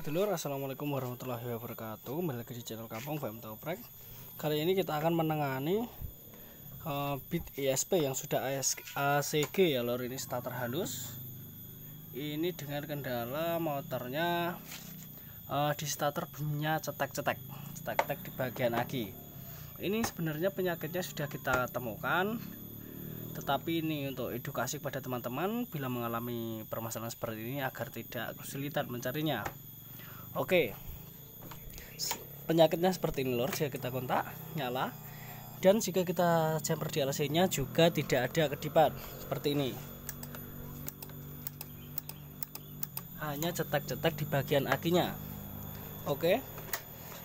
Oke dulur, Assalamualaikum warahmatullahi wabarakatuh Kembali lagi di channel Kampung Farm Toprek Kali ini kita akan menangani uh, bit ESP yang sudah ACG ya lor Ini starter halus Ini dengan kendala motornya uh, Di starter bunyinya cetek-cetek Cetek-cetek di bagian aki Ini sebenarnya penyakitnya sudah kita temukan tetapi ini untuk edukasi kepada teman-teman bila mengalami permasalahan seperti ini agar tidak kesulitan mencarinya. Oke. Penyakitnya seperti ini lor, jika kita kontak nyala dan jika kita jumper di LC-nya juga tidak ada kedipan seperti ini. Hanya cetak-cetak di bagian akinya. Oke.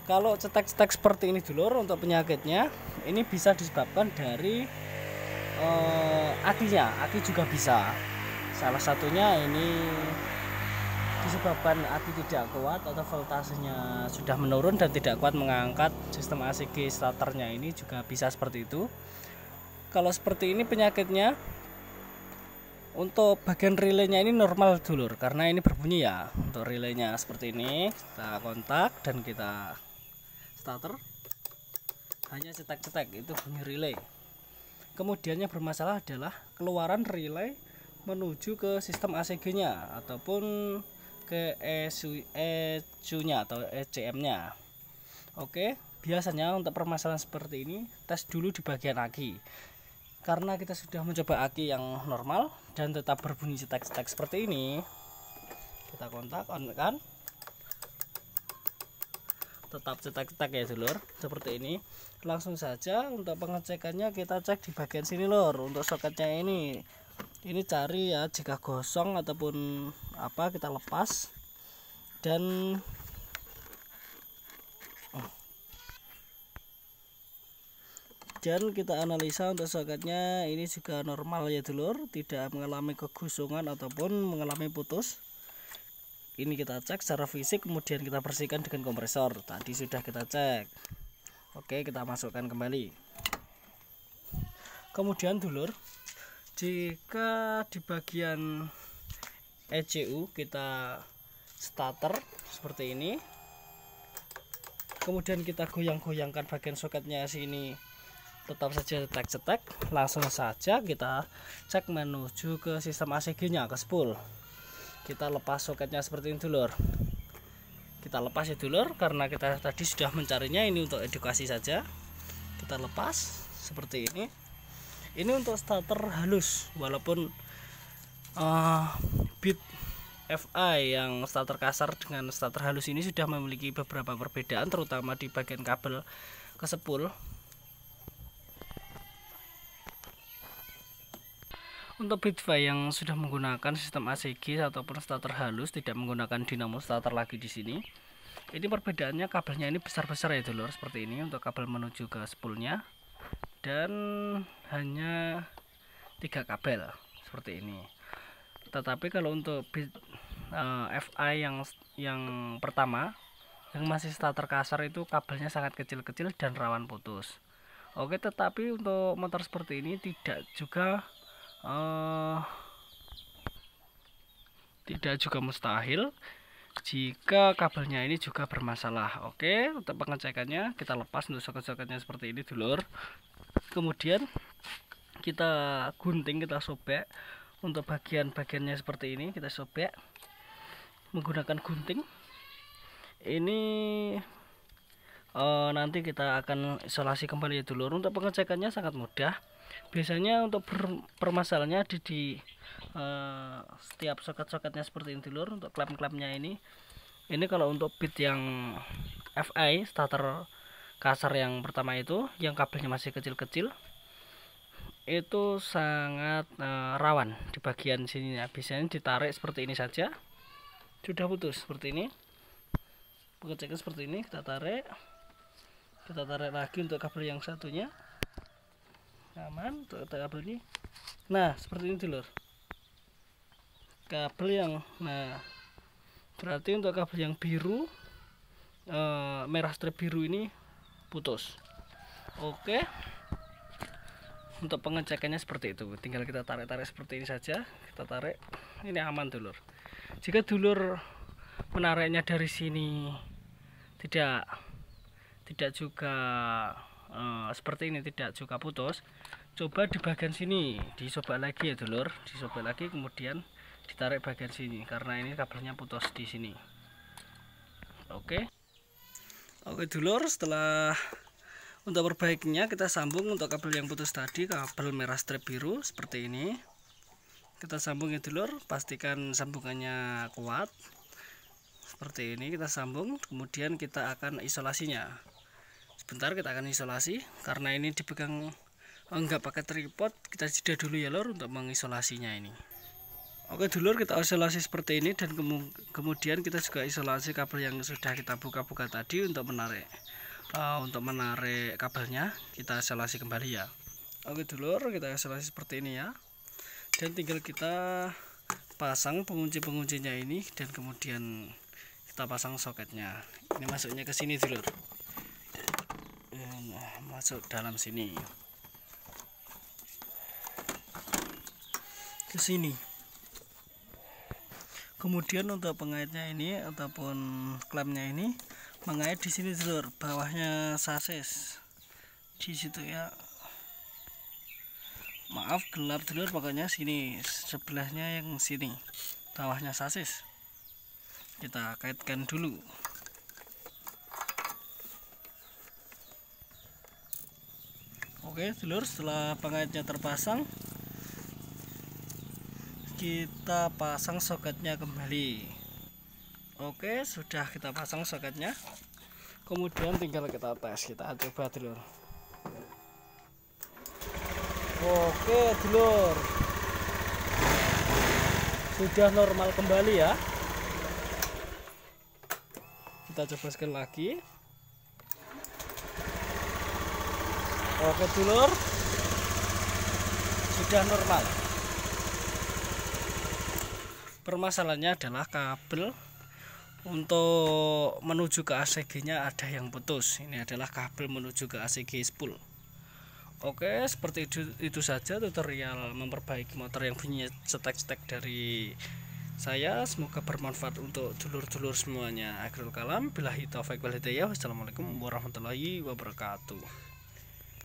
Kalau cetak-cetak seperti ini dulu untuk penyakitnya, ini bisa disebabkan dari eh, akinya. Aki juga bisa. Salah satunya ini disebabkan api tidak kuat atau voltasenya sudah menurun dan tidak kuat mengangkat sistem ACG starternya ini juga bisa seperti itu kalau seperti ini penyakitnya untuk bagian relaynya ini normal dulur karena ini berbunyi ya untuk relaynya seperti ini kita kontak dan kita starter hanya cetek-cetek itu bunyi relay kemudiannya bermasalah adalah keluaran relay menuju ke sistem ACG nya ataupun ke ECU-nya e atau ECM-nya. Oke, biasanya untuk permasalahan seperti ini tes dulu di bagian aki. Karena kita sudah mencoba aki yang normal dan tetap berbunyi cetek-cetek seperti ini. Kita kontak on kan. Tetap cetak-cetak ya dulur, seperti ini. Langsung saja untuk pengecekannya kita cek di bagian sini lor untuk soketnya ini ini cari ya jika gosong ataupun apa kita lepas dan dan kita analisa untuk soketnya ini juga normal ya dulur tidak mengalami kegusungan ataupun mengalami putus ini kita cek secara fisik kemudian kita bersihkan dengan kompresor tadi sudah kita cek oke kita masukkan kembali kemudian dulur jika di bagian ECU kita starter seperti ini kemudian kita goyang-goyangkan bagian soketnya sini tetap saja cetek-cetek langsung saja kita cek menuju ke sistem ACG nya ke spool kita lepas soketnya seperti ini dulur kita lepas ya dulur karena kita tadi sudah mencarinya ini untuk edukasi saja kita lepas seperti ini ini untuk starter halus walaupun uh, eh, bit FI yang starter kasar dengan starter halus ini sudah memiliki beberapa perbedaan terutama di bagian kabel ke 10 Untuk Bitfy yang sudah menggunakan sistem ACG ataupun starter halus tidak menggunakan dinamo starter lagi di sini. Ini perbedaannya kabelnya ini besar-besar ya dulur seperti ini untuk kabel menuju ke spoolnya dan hanya tiga kabel seperti ini tetapi kalau untuk uh, eh, FI yang yang pertama yang masih starter kasar itu kabelnya sangat kecil-kecil dan rawan putus Oke tetapi untuk motor seperti ini tidak juga uh, tidak juga mustahil jika kabelnya ini juga bermasalah oke untuk pengecekannya kita lepas untuk soket-soketnya seperti ini dulur kemudian kita gunting kita sobek untuk bagian-bagiannya seperti ini kita sobek menggunakan gunting ini uh, nanti kita akan isolasi kembali ya telur untuk pengecekannya sangat mudah biasanya untuk permasalahannya di, di uh, setiap soket-soketnya seperti ini telur untuk klep-klepnya ini ini kalau untuk bit yang FI starter kasar yang pertama itu yang kabelnya masih kecil-kecil itu sangat e, rawan di bagian sini ya biasanya ditarik seperti ini saja sudah putus seperti ini pengecekan seperti ini kita tarik kita tarik lagi untuk kabel yang satunya aman untuk kabel ini nah seperti ini dulu kabel yang nah berarti untuk kabel yang biru e, merah strip biru ini putus oke untuk pengecekannya seperti itu tinggal kita tarik-tarik seperti ini saja kita tarik ini aman dulur jika dulur menariknya dari sini tidak tidak juga eh, seperti ini tidak juga putus coba di bagian sini dicoba lagi ya dulur dicoba lagi kemudian ditarik bagian sini karena ini kabelnya putus di sini oke Oke dulur setelah untuk perbaiknya kita sambung untuk kabel yang putus tadi kabel merah strip biru seperti ini kita sambung ya dulur pastikan sambungannya kuat seperti ini kita sambung kemudian kita akan isolasinya sebentar kita akan isolasi karena ini dipegang oh, enggak pakai tripod kita jeda dulu ya lor untuk mengisolasinya ini Oke dulur kita isolasi seperti ini dan kemudian kita juga isolasi kabel yang sudah kita buka-buka tadi untuk menarik uh, untuk menarik kabelnya kita isolasi kembali ya Oke dulur kita isolasi seperti ini ya dan tinggal kita pasang pengunci-penguncinya ini dan kemudian kita pasang soketnya ini masuknya ke sini dulur masuk dalam sini ke sini kemudian untuk pengaitnya ini ataupun klemnya ini mengait di sini telur bawahnya sasis di situ ya maaf gelap telur pokoknya sini sebelahnya yang sini bawahnya sasis kita kaitkan dulu oke telur setelah pengaitnya terpasang kita pasang soketnya kembali oke sudah kita pasang soketnya kemudian tinggal kita tes kita coba telur. oke dulur sudah normal kembali ya kita coba sekali lagi oke dulur sudah normal permasalahannya adalah kabel untuk menuju ke ACG nya ada yang putus ini adalah kabel menuju ke ACG spool oke seperti itu, itu saja tutorial memperbaiki motor yang bunyinya cetek-cetek dari saya semoga bermanfaat untuk dulur-dulur semuanya akhirul kalam bila hitafik wal wassalamualaikum warahmatullahi wabarakatuh